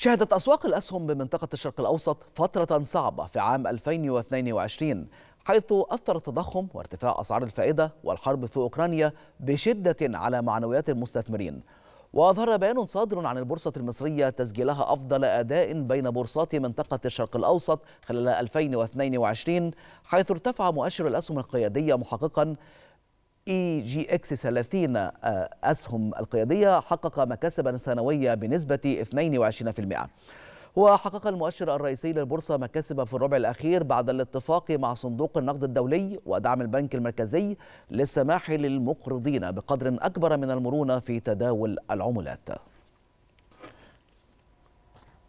شهدت أسواق الأسهم بمنطقة الشرق الأوسط فترة صعبة في عام 2022 حيث أثر التضخم وارتفاع أسعار الفائدة والحرب في أوكرانيا بشدة على معنويات المستثمرين وأظهر بيان صادر عن البورصة المصرية تسجيلها أفضل أداء بين بورصات منطقة الشرق الأوسط خلال 2022 حيث ارتفع مؤشر الأسهم القيادية محققا اي جي اكس 30 آه، اسهم القياديه حقق مكاسبا سنويه بنسبه 22% وحقق المؤشر الرئيسي للبورصه مكاسب في الربع الاخير بعد الاتفاق مع صندوق النقد الدولي ودعم البنك المركزي للسماح للمقرضين بقدر اكبر من المرونه في تداول العملات